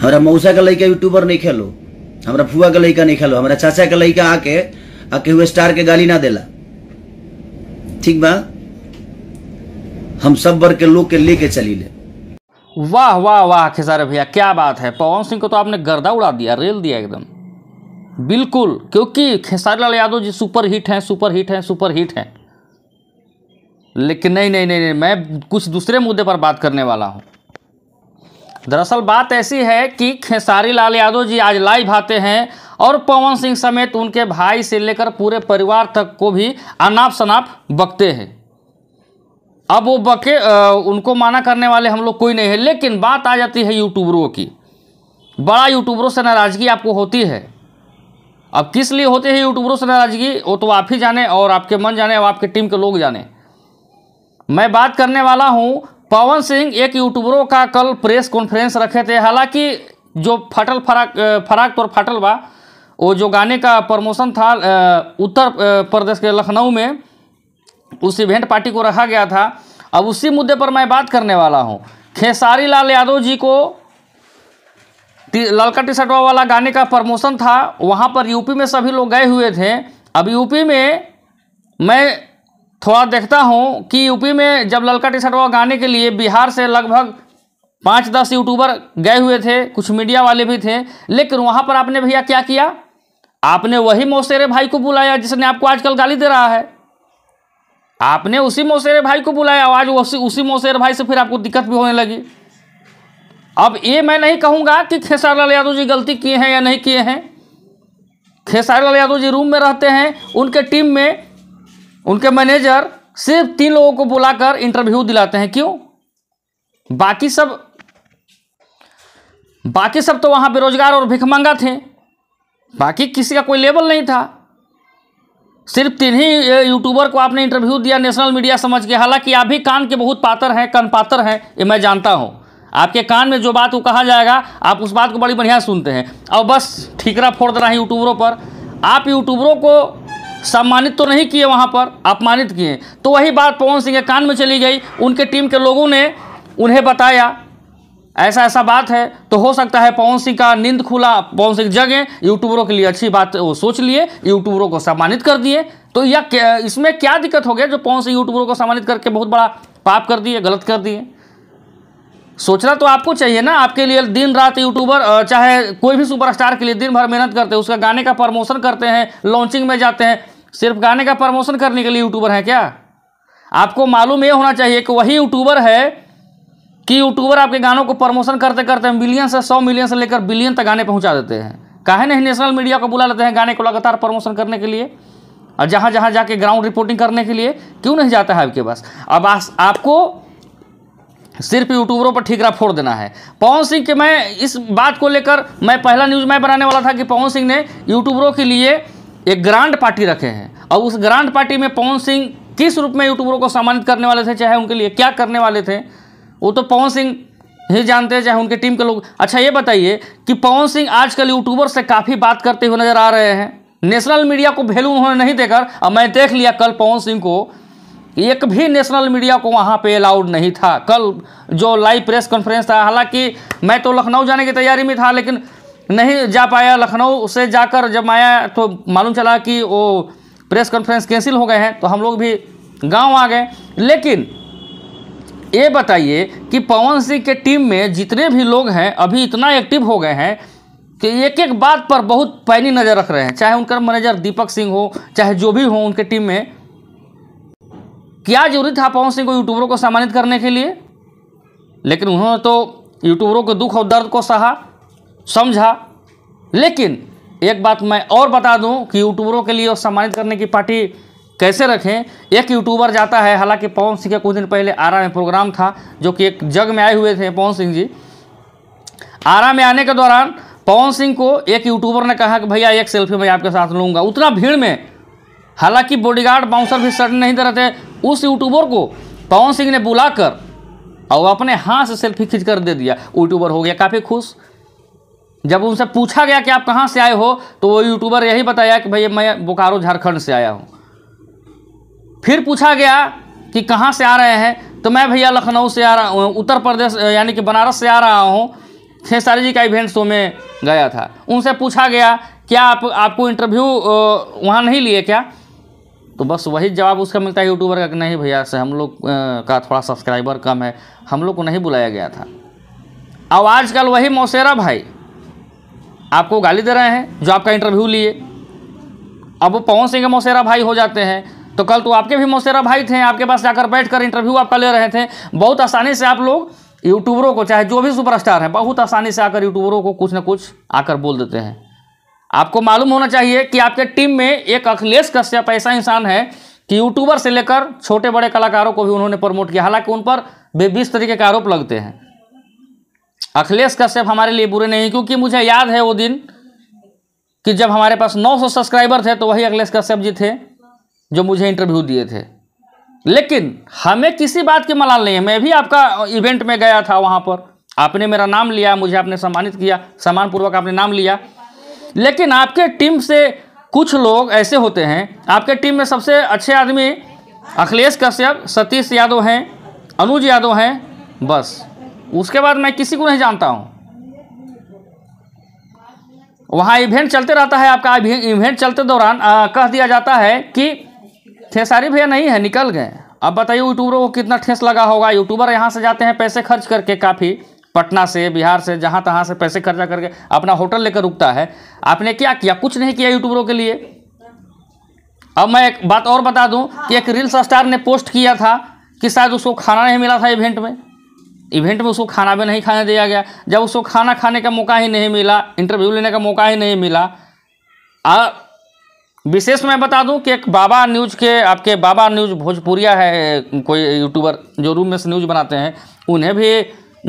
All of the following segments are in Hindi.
हमारा मऊसा का लड़का यूट्यूबर नहीं खेलो हमारा फुआ का लड़का नहीं खेलो हमारा चाचा का लड़का आके आके हुए स्टार के गाली ना देला ठीक बा हम सब वर्ग के लोग के लेके चली ले वाह वाह वाह खेसारे भैया क्या बात है पवन सिंह को तो आपने गर्दा उड़ा दिया रेल दिया एकदम बिल्कुल क्योंकि खेसारी लाल यादव जी सुपर हिट हैं सुपर हिट हैं सुपर हिट हैं लेकिन नहीं नहीं नहीं नहीं मैं कुछ दूसरे मुद्दे पर बात करने वाला हूँ दरअसल बात ऐसी है कि खेसारी लाल यादव जी आज लाइव आते हैं और पवन सिंह समेत उनके भाई से लेकर पूरे परिवार तक को भी अनाप शनाप बकते हैं अब वो बके आ, उनको माना करने वाले हम लोग कोई नहीं है लेकिन बात आ जाती है यूट्यूबरों की बड़ा यूट्यूबरों से नाराज़गी आपको होती है अब किस लिए होते हैं यूट्यूबरों से नाराज़गी वो तो आप ही जाने और आपके मन जाने और आपके टीम के लोग जाने मैं बात करने वाला हूँ पवन सिंह एक यूट्यूबरों का कल प्रेस कॉन्फ्रेंस रखे थे हालांकि जो फटल फराक फराक तो फटल बा वो जो गाने का प्रमोशन था उत्तर प्रदेश के लखनऊ में उस इवेंट पार्टी को रखा गया था अब उसी मुद्दे पर मैं बात करने वाला हूँ खेसारी लाल यादव जी को ललका टी शर्ट वाला गाने का प्रमोशन था वहाँ पर यूपी में सभी लोग गए हुए थे अब यूपी में मैं थोड़ा देखता हूँ कि यूपी में जब ललका टी शर्ट गाने के लिए बिहार से लगभग पाँच दस यूट्यूबर गए हुए थे कुछ मीडिया वाले भी थे लेकिन वहाँ पर आपने भैया क्या किया आपने वही मौसेरे भाई को बुलाया जिसने आपको आजकल गाली दे रहा है आपने उसी मौसेरे भाई को बुलाया आज उसी उसी मौसेरे भाई से फिर आपको दिक्कत भी होने लगी अब ये मैं नहीं कहूँगा कि लाल यादव जी गलती किए हैं या नहीं किए हैं खेसारी लाल यादव जी रूम में रहते हैं उनके टीम में उनके मैनेजर सिर्फ तीन लोगों को बुलाकर इंटरव्यू दिलाते हैं क्यों बाकी सब बाकी सब तो वहां बेरोजगार और भिखमंगा थे बाकी किसी का कोई लेवल नहीं था सिर्फ तीन ही यूट्यूबर को आपने इंटरव्यू दिया नेशनल मीडिया समझ के हालांकि आप भी कान के बहुत पातर हैं कन पातर हैं ये मैं जानता हूं आपके कान में जो बात वो कहा जाएगा आप उस बात को बड़ी बढ़िया सुनते हैं और बस ठीकरा फोड़ दे रहा है यूट्यूबरों पर आप यूट्यूबरों को सम्मानित तो नहीं किए वहाँ पर अपमानित किए तो वही बात पवन सिंह के कान में चली गई उनके टीम के लोगों ने उन्हें बताया ऐसा ऐसा बात है तो हो सकता है पवन सिंह का नींद खुला पवन सिंह जगह यूट्यूबरों के लिए अच्छी बात वो सोच लिए यूट्यूबरों को सम्मानित कर दिए तो या इसमें क्या दिक्कत हो गया जो पवन सिंह यूट्यूबरों को सम्मानित करके बहुत बड़ा पाप कर दिए गलत कर दिए सोचना तो आपको चाहिए ना आपके लिए दिन रात यूट्यूबर चाहे कोई भी सुपरस्टार के लिए दिन भर मेहनत करते हैं उसका गाने का प्रमोशन करते हैं लॉन्चिंग में जाते हैं सिर्फ गाने का प्रमोशन करने के लिए यूट्यूबर हैं क्या आपको मालूम ये होना चाहिए कि वही यूट्यूबर है कि यूट्यूबर आपके गानों को प्रमोशन करते करते मिलियन से सौ मिलियन से लेकर बिलियन तक गाने पहुँचा देते हैं काहे नहीं नेशनल मीडिया को बुला लेते हैं गाने को लगातार प्रमोशन करने के लिए और जहाँ जहाँ जाके ग्राउंड रिपोर्टिंग करने के लिए क्यों नहीं जाता है आपके पास अब आपको सिर्फ यूट्यूबरों पर ठीकरा फोड़ देना है पवन सिंह के मैं इस बात को लेकर मैं पहला न्यूज़ मैं बनाने वाला था कि पवन सिंह ने यूट्यूबरों के लिए एक ग्रांड पार्टी रखे हैं और उस ग्रांड पार्टी में पवन सिंह किस रूप में यूट्यूबरों को सम्मानित करने वाले थे चाहे उनके लिए क्या करने वाले थे वो तो पवन सिंह ही जानते हैं चाहे उनके टीम के लोग अच्छा ये बताइए कि पवन सिंह आजकल यूट्यूबर से काफ़ी बात करते हुए नज़र आ रहे हैं नेशनल मीडिया को वैल्यू उन्होंने नहीं देकर अब मैं देख लिया कल पवन सिंह को एक भी नेशनल मीडिया को वहाँ पे अलाउड नहीं था कल जो लाइव प्रेस कॉन्फ्रेंस था हालांकि मैं तो लखनऊ जाने की तैयारी में था लेकिन नहीं जा पाया लखनऊ उसे जाकर जब आया तो मालूम चला कि वो प्रेस कॉन्फ्रेंस कैंसिल हो गए हैं तो हम लोग भी गांव आ गए लेकिन ये बताइए कि पवन सिंह के टीम में जितने भी लोग हैं अभी इतना एक्टिव हो गए हैं कि एक एक बात पर बहुत पैनी नज़र रख रहे हैं चाहे उनका मैनेजर दीपक सिंह हो चाहे जो भी हो उनके टीम में क्या जरूरी था पवन सिंह को यूट्यूबरों को सम्मानित करने के लिए लेकिन उन्होंने तो यूट्यूबरों के दुख और दर्द को सहा समझा लेकिन एक बात मैं और बता दूं कि यूट्यूबरों के लिए सम्मानित करने की पार्टी कैसे रखें एक यूट्यूबर जाता है हालांकि पवन सिंह का कुछ दिन पहले आरा में प्रोग्राम था जो कि एक जग में आए हुए थे पवन सिंह जी आरा में आने के दौरान पवन सिंह को एक यूट्यूबर ने कहा कि भैया एक सेल्फी मैं आपके साथ लूँगा उतना भीड़ में हालांकि बॉडीगार्ड बाउंसर भी सट नहीं दे रहे थे उस यूट्यूबर को पवन सिंह ने बुलाकर और अपने हाथ से सेल्फी खींच कर दे दिया यूट्यूबर हो गया काफ़ी खुश जब उनसे पूछा गया कि आप कहाँ से आए हो तो वो यूट्यूबर यही बताया कि भैया मैं बोकारो झारखंड से आया हूँ फिर पूछा गया कि कहाँ से आ रहे हैं तो मैं भैया लखनऊ से आ रहा हूँ उत्तर प्रदेश यानी कि बनारस से आ रहा हूँ खेसारी जी का इवेंट शो में गया था उनसे पूछा गया क्या आप आपको इंटरव्यू वहाँ नहीं लिए क्या तो बस वही जवाब उसका मिलता है यूट्यूबर का कि नहीं भैया से हम लोग का थोड़ा सब्सक्राइबर कम है हम लोग को नहीं बुलाया गया था अब आजकल वही मौसेरा भाई आपको गाली दे रहे हैं जो आपका इंटरव्यू लिए अब वो पवन सिंह के मौसेरा भाई हो जाते हैं तो कल तो आपके भी मौसेरा भाई थे आपके पास जाकर बैठ कर इंटरव्यू आपका ले रहे थे बहुत आसानी से आप लोग यूट्यूबरों को चाहे जो भी सुपरस्टार हैं बहुत आसानी से आकर यूट्यूबरों को कुछ ना कुछ आकर बोल देते हैं आपको मालूम होना चाहिए कि आपके टीम में एक अखिलेश कश्यप ऐसा इंसान है कि यूट्यूबर से लेकर छोटे बड़े कलाकारों को भी उन्होंने प्रमोट किया हालांकि उन पर बेबीस तरीके के आरोप लगते हैं अखिलेश कश्यप हमारे लिए बुरे नहीं क्योंकि मुझे याद है वो दिन कि जब हमारे पास 900 सब्सक्राइबर थे तो वही अखिलेश कश्यप जी थे जो मुझे इंटरव्यू दिए थे लेकिन हमें किसी बात की मलाल नहीं है मैं भी आपका इवेंट में गया था वहाँ पर आपने मेरा नाम लिया मुझे आपने सम्मानित किया सम्मानपूर्वक आपने नाम लिया लेकिन आपके टीम से कुछ लोग ऐसे होते हैं आपके टीम में सबसे अच्छे आदमी अखिलेश कश्यप सतीश यादव हैं अनुज यादव हैं बस उसके बाद मैं किसी को नहीं जानता हूँ वहाँ इवेंट चलते रहता है आपका इवेंट चलते दौरान कह दिया जाता है कि ठेसारी भैया नहीं है निकल गए अब बताइए यूट्यूबरों को कितना ठेस लगा होगा यूट्यूबर यहाँ से जाते हैं पैसे खर्च करके काफ़ी पटना से बिहार से जहाँ तहाँ से पैसे खर्चा करके अपना होटल लेकर रुकता है आपने क्या किया कुछ नहीं किया यूट्यूबरों के लिए अब मैं एक बात और बता दूं कि एक रील्स स्टार ने पोस्ट किया था कि शायद उसको खाना नहीं मिला था इवेंट में इवेंट में उसको खाना भी नहीं खाने दिया गया जब उसको खाना खाने का मौका ही नहीं मिला इंटरव्यू लेने का मौका ही नहीं मिला और विशेष मैं बता दूं कि एक बाबा न्यूज़ के आपके बाबा न्यूज़ भोजपुरिया है कोई यूट्यूबर जो रूम में से न्यूज़ बनाते हैं उन्हें भी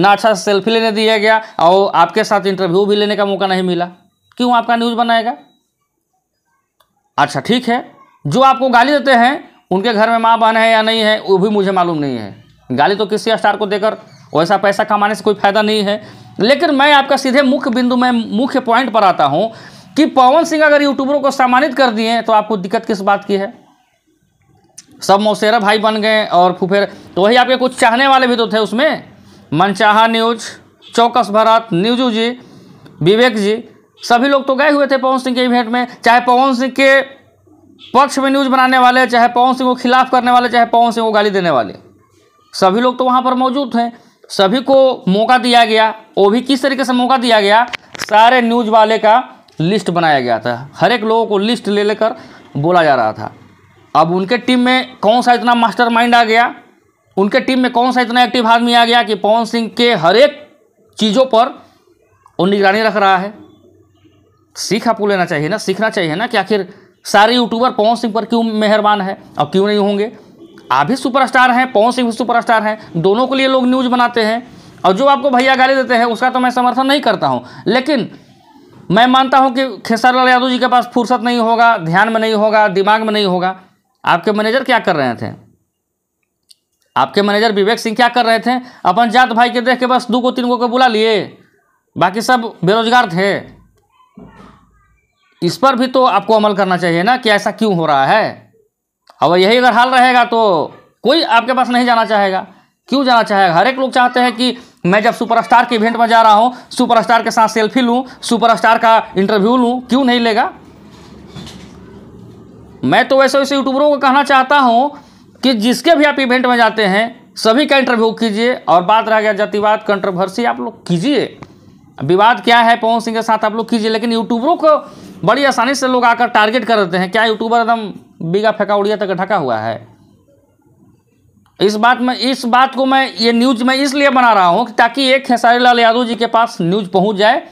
ना अच्छा सेल्फी लेने दिया गया और आपके साथ इंटरव्यू भी लेने का मौका नहीं मिला क्यों आपका न्यूज़ बनाएगा अच्छा ठीक है जो आपको गाली देते हैं उनके घर में माँ बहन है या नहीं है वो भी मुझे मालूम नहीं है गाली तो किसी स्टार को देकर वैसा पैसा कमाने से कोई फायदा नहीं है लेकिन मैं आपका सीधे मुख्य बिंदु में मुख्य पॉइंट पर आता हूँ कि पवन सिंह अगर यूट्यूबरों को सम्मानित कर दिए तो आपको दिक्कत किस बात की है सब मौसेरा भाई बन गए और फुफेर तो वही आपके कुछ चाहने वाले भी तो थे उसमें मनचाहा न्यूज चौकस भरत न्यूजू जी विवेक जी सभी लोग तो गए हुए थे पवन सिंह के इवेंट में चाहे पवन सिंह के पक्ष में न्यूज बनाने वाले चाहे पवन सिंह को खिलाफ करने वाले चाहे पवन सिंह को गाली देने वाले सभी लोग तो वहाँ पर मौजूद हैं सभी को मौका दिया गया वो भी किस तरीके से मौका दिया गया सारे न्यूज वाले का लिस्ट बनाया गया था हर एक लोगों को लिस्ट ले लेकर बोला जा रहा था अब उनके टीम में कौन सा इतना मास्टरमाइंड आ गया उनके टीम में कौन सा इतना एक्टिव आदमी आ गया कि पवन सिंह के हर एक चीज़ों पर वो निगरानी रख रहा है सीख आपको लेना चाहिए ना सीखना चाहिए ना कि आखिर सारे यूट्यूबर पवन सिंह पर क्यों मेहरबान है और क्यों नहीं होंगे आप ही सुपरस्टार हैं पवन सिंह भी सुपरस्टार हैं दोनों के लिए लोग न्यूज़ बनाते हैं और जो आपको भैया गाली देते हैं उसका तो मैं समर्थन नहीं करता हूँ लेकिन मैं मानता हूँ कि खेसारीलाल यादव जी के पास फुर्सत नहीं होगा ध्यान में नहीं होगा दिमाग में नहीं होगा आपके मैनेजर क्या कर रहे थे आपके मैनेजर विवेक सिंह क्या कर रहे थे अपन जात भाई के देख के बस दो को तीन को को बुला लिए बाकी सब बेरोजगार थे इस पर भी तो आपको अमल करना चाहिए ना कि ऐसा क्यों हो रहा है अब यही अगर हाल रहेगा तो कोई आपके पास नहीं जाना चाहेगा क्यों जाना चाहेगा हर एक लोग चाहते हैं कि मैं जब सुपरस्टार के इवेंट में जा रहा हूँ सुपरस्टार के साथ सेल्फी लूँ सुपरस्टार का इंटरव्यू लूं क्यों नहीं लेगा मैं तो वैसे वैसे यूट्यूबरों को कहना चाहता हूँ कि जिसके भी आप इवेंट में जाते हैं सभी का इंटरव्यू कीजिए और बात रह गया जातिवाद कंट्रोवर्सी आप लोग कीजिए विवाद क्या है पवन सिंह के साथ आप लोग कीजिए लेकिन यूट्यूबरों को बड़ी आसानी से लोग आकर टारगेट कर देते हैं क्या यूट्यूबर एकदम बीघा फेंका उड़िया तक ढका हुआ है इस बात में इस बात को मैं ये न्यूज में इसलिए बना रहा हूँ ताकि एक खेसारी लाल यादव जी के पास न्यूज पहुँच जाए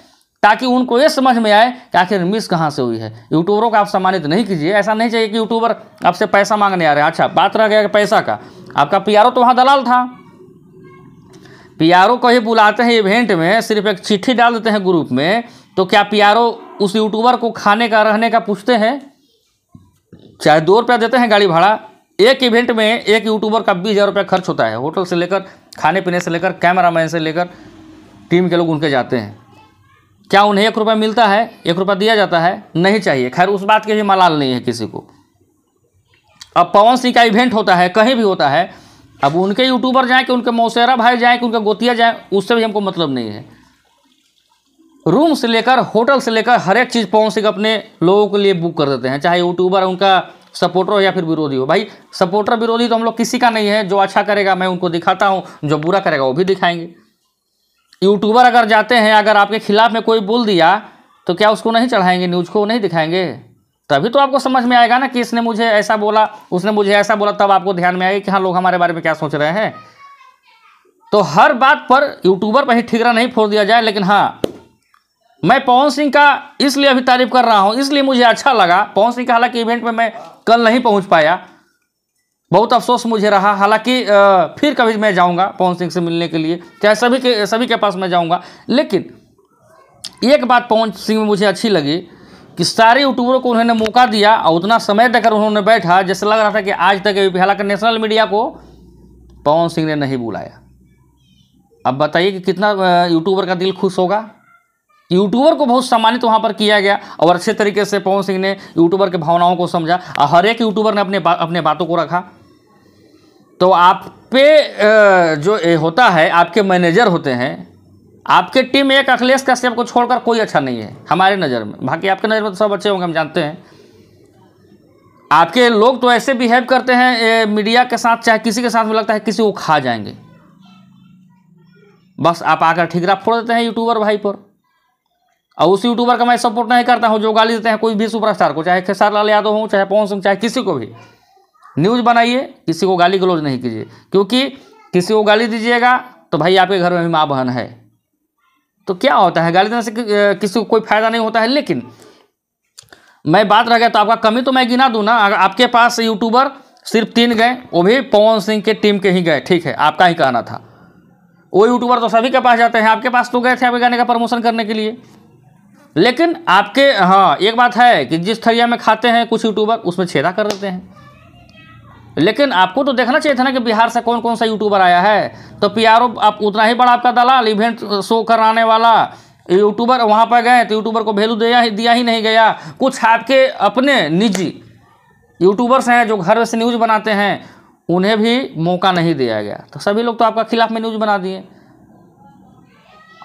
ताकि उनको ये समझ में आए कि आखिर मिस कहाँ से हुई है यूट्यूबरों का आप सम्मानित नहीं कीजिए ऐसा नहीं चाहिए कि यूट्यूबर आपसे पैसा मांगने आ रहे हैं अच्छा बात रह गया पैसा का आपका पी तो वहाँ दलाल था पी को ही बुलाते हैं इवेंट में सिर्फ एक चिट्ठी डाल देते हैं ग्रुप में तो क्या पी उस यूट्यूबर को खाने का रहने का पूछते हैं चाहे दो रुपया देते हैं गाड़ी भाड़ा एक इवेंट में एक यूट्यूबर का बीस हज़ार रुपया खर्च होता है होटल से लेकर खाने पीने से लेकर कैमरामैन से लेकर टीम के लोग उनके जाते हैं क्या उन्हें एक रुपया मिलता है एक रुपया दिया जाता है नहीं चाहिए खैर उस बात की भी मलाल नहीं है किसी को अब पवन सिंह का इवेंट होता है कहीं भी होता है अब उनके यूट्यूबर जाएँ कि उनके मौसेरा भाई जाएँ कि उनके गोतिया जाएँ उससे भी हमको मतलब नहीं है रूम से लेकर होटल से लेकर हर एक चीज़ पहुँच सिंह अपने लोगों के लिए बुक कर देते हैं चाहे यूट्यूबर उनका सपोर्टर हो या फिर विरोधी हो भाई सपोर्टर विरोधी तो हम लोग किसी का नहीं है जो अच्छा करेगा मैं उनको दिखाता हूँ जो बुरा करेगा वो भी दिखाएंगे यूट्यूबर अगर जाते हैं अगर आपके खिलाफ़ में कोई बोल दिया तो क्या उसको नहीं चढ़ाएंगे न्यूज़ को नहीं दिखाएंगे तभी तो आपको समझ में आएगा ना कि इसने मुझे ऐसा बोला उसने मुझे ऐसा बोला तब आपको ध्यान में आएगा कि हाँ लोग हमारे बारे में क्या सोच रहे हैं तो हर बात पर यूट्यूबर पर ही ठिकरा नहीं फोड़ दिया जाए लेकिन हाँ मैं पवन सिंह का इसलिए अभी तारीफ कर रहा हूँ इसलिए मुझे अच्छा लगा पवन सिंह का हालांकि इवेंट में मैं कल नहीं पहुँच पाया बहुत अफसोस मुझे रहा हालांकि फिर कभी मैं जाऊंगा पवन सिंह से मिलने के लिए चाहे सभी के सभी के पास मैं जाऊंगा लेकिन एक बात पवन सिंह में मुझे अच्छी लगी कि सारे यूट्यूबरों को उन्होंने मौका दिया और उतना समय देकर उन्होंने बैठा जैसे लग रहा था कि आज तक हालांकि नेशनल मीडिया को पवन सिंह ने नहीं बुलाया अब बताइए कि कितना यूट्यूबर का दिल खुश होगा यूट्यूबर को बहुत सम्मानित वहाँ पर किया गया और अच्छे तरीके से पवन सिंह ने यूट्यूबर के भावनाओं को समझा हर एक यूट्यूबर ने अपने बा, अपने बातों को रखा तो आप पे जो होता है आपके मैनेजर होते हैं आपके टीम एक अखिलेश कश्यप को छोड़कर कोई अच्छा नहीं है हमारे नज़र में बाकी आपके नज़र में तो सब अच्छे होंगे हम जानते हैं आपके लोग तो ऐसे बिहेव करते हैं मीडिया के साथ चाहे किसी के साथ में लगता है किसी को खा जाएंगे बस आप आकर ठिकरा फोड़ देते हैं यूट्यूबर भाई पर और उस यूट्यूबर का मैं सपोर्ट नहीं करता हूँ जो गाली देते हैं कोई भी सुपरस्टार को चाहे खेसार लाल यादव हो चाहे पवन सिंह चाहे किसी को भी न्यूज़ बनाइए किसी को गाली ग्लोज नहीं कीजिए क्योंकि किसी को गाली दीजिएगा तो भाई आपके घर में भी माँ बहन है तो क्या होता है गाली देने से किसी को कोई फायदा नहीं होता है लेकिन मैं बात रह गया तो आपका कमी तो मैं गिना दूँ ना अगर आपके पास यूट्यूबर सिर्फ तीन गए वो भी पवन सिंह के टीम के ही गए ठीक है आपका ही कहना था वो यूट्यूबर तो सभी के पास जाते हैं आपके पास तो गए थे आपके गाने का प्रमोशन करने के लिए लेकिन आपके हाँ एक बात है कि जिस थरिया में खाते हैं कुछ यूट्यूबर उसमें छेदा कर देते हैं लेकिन आपको तो देखना चाहिए था ना कि बिहार से कौन कौन सा यूट्यूबर आया है तो पी आप उतना ही बड़ा आपका दलाल इवेंट शो कराने वाला यूट्यूबर वहाँ पर गए तो यूट्यूबर को वैल्यू दिया ही दिया ही नहीं गया कुछ आपके अपने निजी यूट्यूबर्स हैं जो घर से न्यूज़ बनाते हैं उन्हें भी मौका नहीं दिया गया तो सभी लोग तो आपका खिलाफ़ में न्यूज़ बना दिए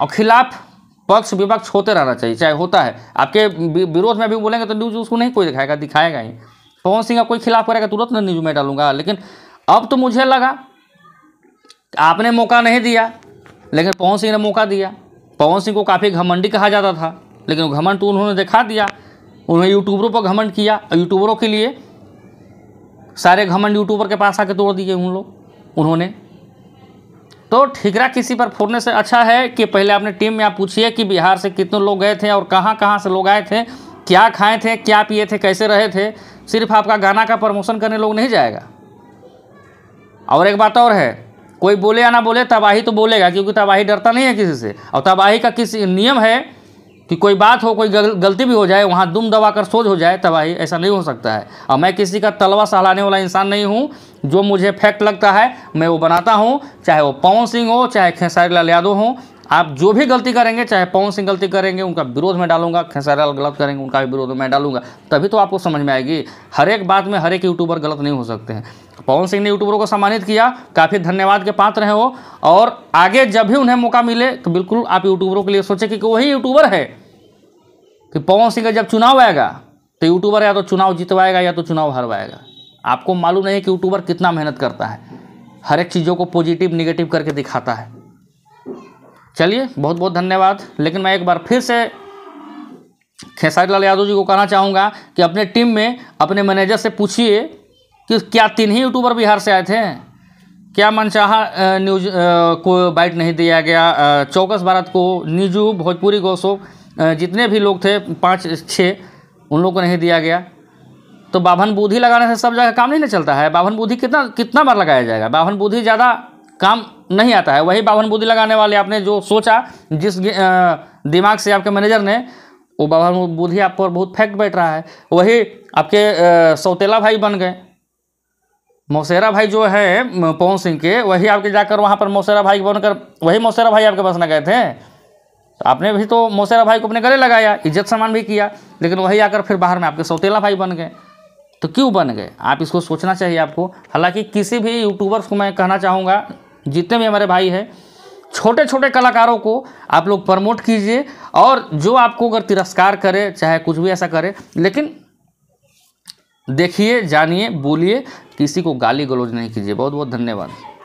और खिलाफ़ पक्ष विपक्ष होते रहना चाहिए चाहे होता है आपके विरोध में भी बोलेंगे तो न्यूज़ उसको नहीं कोई दिखाएगा दिखाएगा ही पवन सिंह का कोई खिलाफ करेगा तुरंत ना न्यूज़ में डालूंगा लेकिन अब तो मुझे लगा आपने मौका नहीं दिया लेकिन पवन सिंह ने मौका दिया पवन सिंह को काफ़ी घमंडी कहा जाता था लेकिन वो घमंड तो उन्होंने दिखा दिया उन्होंने यूट्यूबरों पर घमंड किया यूट्यूबरों के लिए सारे घमंड यूट्यूबर के पास आके तोड़ दिए उन लोग उन्होंने तो ठिकरा किसी पर फोड़ने से अच्छा है कि पहले आपने टीम में आप पूछिए कि बिहार से कितने लोग गए थे और कहाँ कहाँ से लोग आए थे क्या खाए थे क्या पिए थे कैसे रहे थे सिर्फ आपका गाना का प्रमोशन करने लोग नहीं जाएगा और एक बात और है कोई बोले या ना बोले तबाही तो बोलेगा क्योंकि तबाही डरता नहीं है किसी से और तबाही का किसी नियम है कि कोई बात हो कोई गलती भी हो जाए वहाँ दुम दबा कर सोच हो जाए तबाही ऐसा नहीं हो सकता है और मैं किसी का तलवा सहलाने वाला इंसान नहीं हूँ जो मुझे फैक्ट लगता है मैं वो बनाता हूँ चाहे वो पवन सिंह हो चाहे खेसारी लाल यादव हो आप जो भी गलती करेंगे चाहे पवन सिंह गलती करेंगे उनका विरोध में डालूंगा खेसारी लाल गलत करेंगे उनका भी विरोध में डालूंगा तभी तो आपको समझ में आएगी हर एक बात में हर एक यूट्यूबर गलत नहीं हो सकते हैं पवन सिंह ने यूट्यूबरों को सम्मानित किया काफ़ी धन्यवाद के पात्र हैं वो और आगे जब भी उन्हें मौका मिले तो बिल्कुल आप यूट्यूबरों के लिए सोचें कि वही यूट्यूबर है कि पवन सिंह का जब चुनाव आएगा तो यूट्यूबर या तो चुनाव जितवाएगा या तो चुनाव हरवाएगा आपको मालूम नहीं है कि यूट्यूबर कितना मेहनत करता है हर एक चीज़ों को पॉजिटिव निगेटिव करके दिखाता है चलिए बहुत बहुत धन्यवाद लेकिन मैं एक बार फिर से खेसारी लाल यादव जी को कहना चाहूँगा कि अपने टीम में अपने मैनेजर से पूछिए कि क्या तीन ही यूट्यूबर बिहार से आए थे क्या मनचाहा न्यूज को बाइट नहीं दिया गया चौकस भारत को निजू भोजपुरी गोसो जितने भी लोग थे पाँच छः उन लोगों को नहीं दिया गया तो बाभन बूधी लगाने से सब जगह काम नहीं ना चलता है बाभन बूधी कितना कितना बार लगाया जाएगा बाभन बूधी ज़्यादा काम नहीं आता है वही बाभन बूधी लगाने वाले आपने जो सोचा जिस दिमाग से आपके मैनेजर ने वो बाभन बूधी आप पर बहुत फैक्ट बैठ रहा है वही आपके सौतेला भाई बन गए मौसेरा भाई जो है पवन सिंह के वही आपके जाकर वहाँ पर मौसेरा भाई बनकर वही मौसेरा भाई आपके पास न गए थे तो आपने भी तो मौसेरा भाई को अपने गले लगाया इज्जत सम्मान भी किया लेकिन वही आकर फिर बाहर में आपके सौतेला भाई बन गए तो क्यों बन गए आप इसको सोचना चाहिए आपको हालांकि किसी भी यूट्यूबर्स को मैं कहना चाहूँगा जितने भी हमारे भाई हैं छोटे छोटे कलाकारों को आप लोग प्रमोट कीजिए और जो आपको अगर तिरस्कार करे चाहे कुछ भी ऐसा करे लेकिन देखिए जानिए बोलिए किसी को गाली गलौज नहीं कीजिए बहुत बहुत धन्यवाद